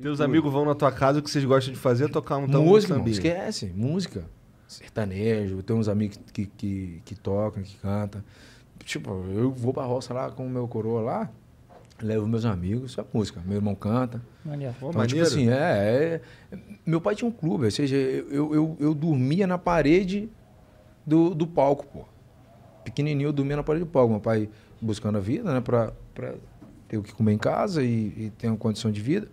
Teus amigos vão na tua casa, o que vocês gostam de fazer é tocar um tambor. Então, música, não esquece, música. Sertanejo, tem uns amigos que, que, que tocam, que cantam. Tipo, eu vou pra roça lá com o meu coroa lá, levo meus amigos, só é música. Meu irmão canta. Maneiro. Então, tipo Maneiro. tipo assim, é, é, Meu pai tinha um clube, ou seja, eu, eu, eu, eu dormia na parede do, do palco, pô. Pequenininho eu dormia na parede do palco. Meu pai buscando a vida, né, pra, pra ter o que comer em casa e, e ter uma condição de vida.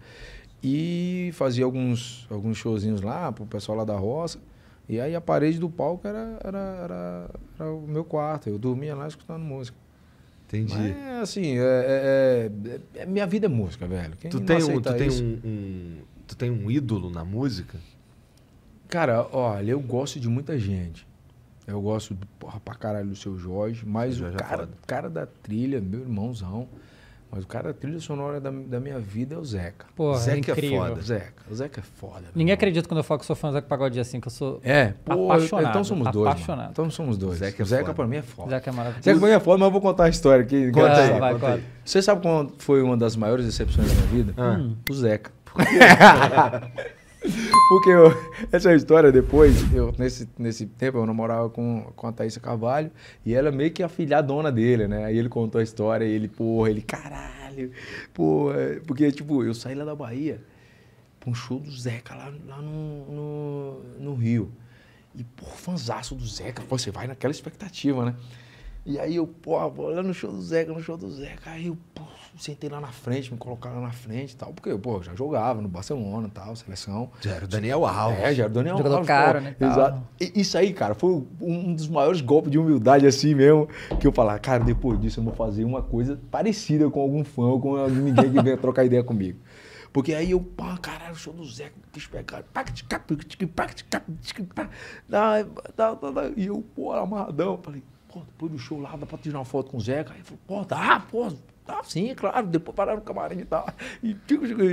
E fazia alguns, alguns showzinhos lá pro pessoal lá da roça. E aí a parede do palco era, era, era, era o meu quarto. Eu dormia lá escutando música. Entendi. Mas, assim, é, é, é, é minha vida é música, velho. Quem tu tem, um, tu, tem isso... um, um, tu tem um ídolo na música? Cara, olha, eu gosto de muita gente. Eu gosto, porra, pra caralho do seu Jorge, mas seu Jorge o é cara, é cara da trilha, meu irmãozão. Mas o cara, a trilha sonora da, da minha vida é o Zeca. Porra, é Zeca é, é foda. Zeca. O Zeca é foda. Ninguém mano. acredita quando eu falo que sou fã do Zeca Pagodinho assim, que eu sou é, pô, então apaixonado. Então somos dois. Apaixonado. Mano. Então somos dois. Zeca, é Zeca pra mim é foda. Zeca é maravilhoso. Zeca pra mim é foda, mas eu vou contar a história aqui. Conta, ah, aí, vai, conta aí. Você sabe qual foi uma das maiores decepções da minha vida? Ah. Hum. O Zeca. Porque eu, essa é história depois, eu, nesse, nesse tempo eu namorava com, com a Thaís Carvalho e ela é meio que a filha dona dele, né? Aí ele contou a história e ele, porra, ele, caralho, porra. Porque, tipo, eu saí lá da Bahia pra um show do Zeca lá, lá no, no, no Rio. E, por fanzaço do Zeca, pô, você vai naquela expectativa, né? E aí eu, pô, vou lá no show do Zeca, no show do Zeca. Aí eu pô, sentei lá na frente, me colocaram lá na frente e tal. Porque, pô, já jogava no Barcelona e tal, seleção. Já era o Daniel Alves. É, já era o Daniel Jogou Alves. Caro, pô, né? Exato. E, isso aí, cara, foi um dos maiores golpes de humildade assim mesmo. Que eu falar, cara, depois disso eu vou fazer uma coisa parecida com algum fã ou com ninguém que venha trocar ideia comigo. Porque aí eu, pô caralho, o show do Zeca, bicho pegado. E eu, pô, amarradão, falei, pô, depois do show lá, dá pra tirar uma foto com o Zeca? Aí ele falou, pô, dá, pô, dá sim, claro. Depois pararam no camarim e tal. E,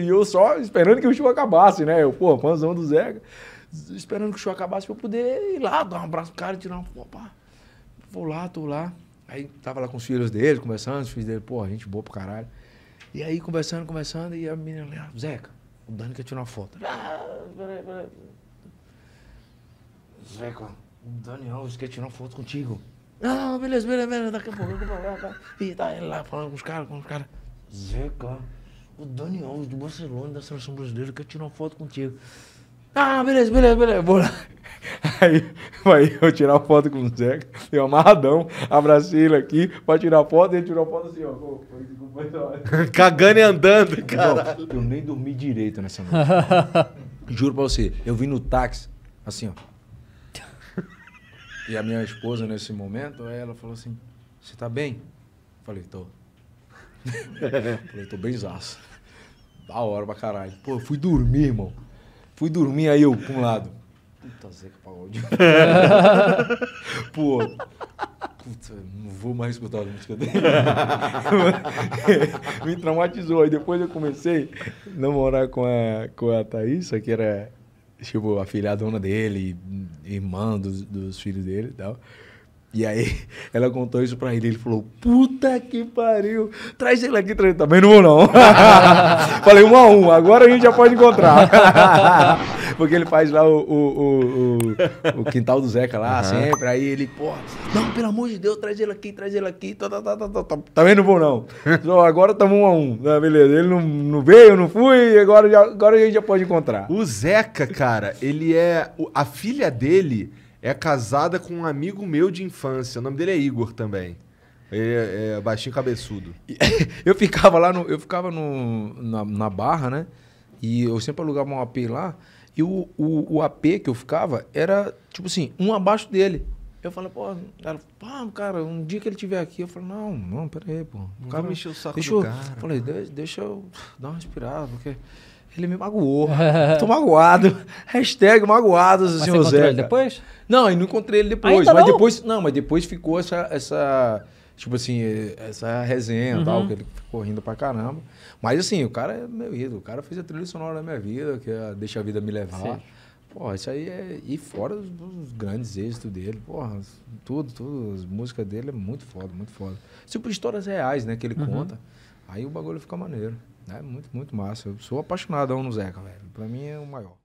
e eu só esperando que o show acabasse, né? Eu, pô, fãzão do Zeca. Esperando que o show acabasse pra eu poder ir lá, dar um abraço pro cara e tirar uma foto. vou lá, tô lá. Aí tava lá com os filhos dele, conversando, os filhos dele, pô, gente boa pro caralho. E aí conversando, conversando, e a menina, lá, ah, Zeca, o Dani quer tirar uma foto. Ah, peraí, peraí. Zeca, o Daniel quer tirar uma foto contigo. Ah, beleza, beleza, beleza, daqui a pouco eu vou cara E tá ele lá falando com os caras, com os caras. Zeca, o Dani Alves do Barcelona da seleção brasileira quer tirar uma foto contigo. Ah, beleza, beleza, beleza, vou lá. Aí, aí eu tirar foto com o Zeca, eu amarradão, abracei ele aqui pra tirar foto, ele tirou foto assim, ó. Pô, Cagando e andando, cara. Eu nem dormi direito nessa noite. Juro pra você, eu vim no táxi, assim, ó. E a minha esposa, nesse momento, ela falou assim: Você tá bem? Eu falei: Tô. eu falei: Tô bem zaço. Da hora pra caralho. Pô, eu fui dormir, irmão. Fui dormir aí eu pra um lado. Puta Zeca Pagodinho. Pô. Puta, não vou mais escutar a música dele. Me traumatizou. Aí depois eu comecei a namorar com a, com a Thaís, que era tipo, a filha dona dele, irmã dos, dos filhos dele e tal. E aí ela contou isso pra ele. Ele falou: Puta que pariu! Traz ele aqui, traz ele também. Não vou, não. Falei, um a um, agora a gente já pode encontrar. Porque ele faz lá o, o, o, o quintal do Zeca lá, uhum. sempre. Aí ele, pô, não, pelo amor de Deus, traz ele aqui, traz ele aqui. Tá, tá, tá, tá Também não vou, não. Só agora estamos um a um. Ah, beleza. Ele não, não veio, não fui, agora, já, agora a gente já pode encontrar. O Zeca, cara, ele é. A filha dele é casada com um amigo meu de infância. O nome dele é Igor também. É, é baixinho cabeçudo. eu ficava lá, no, eu ficava no, na, na barra, né? E eu sempre alugava um AP lá. E o, o, o AP que eu ficava era, tipo assim, um abaixo dele. Eu falei, pô, cara, pô, cara, um dia que ele tiver aqui, eu falei, não, não, peraí, pô. O cara mexeu o saco deixa eu, cara. Falei, deixa, deixa eu dar uma respirada, porque ele é me magoou. Tô magoado. Hashtag magoados, mas senhor você Zé. Ele depois? Não, eu não encontrei ele depois. Ainda mas não? depois. Não, mas depois ficou essa. essa tipo assim, essa resenha uhum. tal, que ele ficou rindo pra caramba. Mas assim, o cara é meu ídolo. O cara fez a trilha sonora da minha vida, que é Deixa a Vida Me Levar. Sim. Porra, isso aí é. E fora os, os, grandes êxitos dele, porra, tudo, tudo. As músicas dele é muito foda, muito foda. Tipo histórias reais, né, que ele uhum. conta. Aí o bagulho fica maneiro. É né? muito, muito massa. Eu sou apaixonadão no Zeca, velho. Pra mim é o maior.